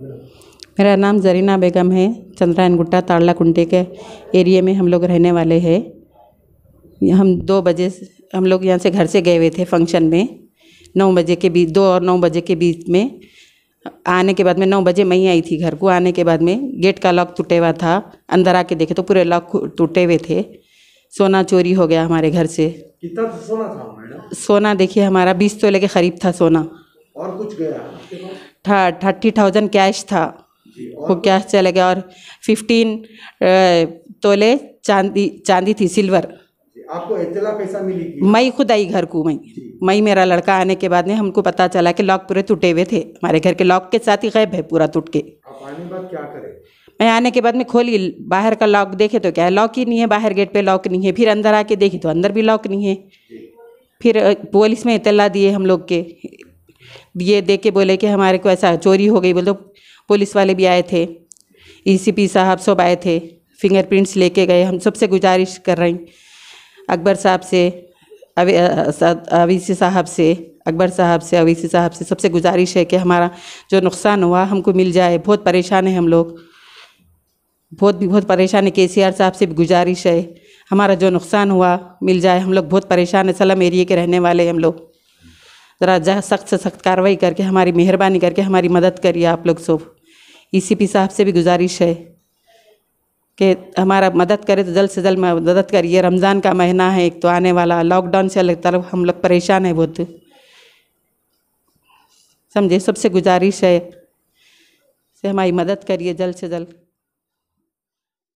मेरा नाम ज़रीना बेगम है चंद्रायन गुट्टा ताड़ला कुंटे के एरिए में हम लोग रहने वाले हैं हम दो बजे हम लोग यहाँ से घर से गए हुए थे फंक्शन में नौ बजे के बीच दो और नौ बजे के बीच में आने के बाद में नौ बजे मैं ही आई थी घर को आने के बाद में गेट का लॉक टूटे हुआ था अंदर आके देखे तो पूरे लॉक टूटे हुए थे सोना चोरी हो गया हमारे घर से कितना सोना था मैडम सोना देखिए हमारा बीस तोले के करीब था सोना और कुछ गया था थर्टी थाउजेंड कैश था वो कैश चला गया और फिफ्टीन तोले चांदी चांदी थी सिल्वर आपको इतना पैसा मिली मई खुद आई घर को मई मई मेरा लड़का आने के बाद में हमको पता चला कि लॉक पूरे टूटे हुए थे हमारे घर के लॉक के साथ ही गैब है पूरा टूट के मैं आने के बाद में खोली बाहर का लॉक देखे तो क्या है लॉक ही नहीं है बाहर गेट पे लॉक नहीं है फिर अंदर आके देखी तो अंदर भी लॉक नहीं है फिर पुलिस में इतला दिए हम लोग के ये देख के बोले कि हमारे को ऐसा चोरी हो गई बोलो पुलिस वाले भी आए थे ईसीपी e साहब सब आए थे फिंगरप्रिंट्स लेके गए हम सबसे गुजारिश कर रही अकबर साहब से अवीसी साहब से अकबर साहब से अवीसी साहब से सबसे गुजारिश है कि हमारा जो नुकसान हुआ हमको मिल जाए बहुत परेशान है हम लोग बहुत भी बहुत परेशान है के सी आर साहब से भी गुजारिश है हमारा जो नुकसान हुआ मिल जाए हम लोग बहुत परेशान है सलम एरिए के रहने वाले हम लोग ज़रा जहाँ सख्त से सख्त कार्रवाई करके हमारी मेहरबानी करके हमारी मदद करिए आप लोग सब ई e साहब से भी गुजारिश है कि हमारा मदद करे तो जल्द से जल्द मदद करिए रमज़ान का महीना है एक तो आने वाला लॉकडाउन से अलग तरफ हम लोग परेशान है बहुत समझे सबसे गुजारिश है से हमारी मदद करिए जल्द से जल्द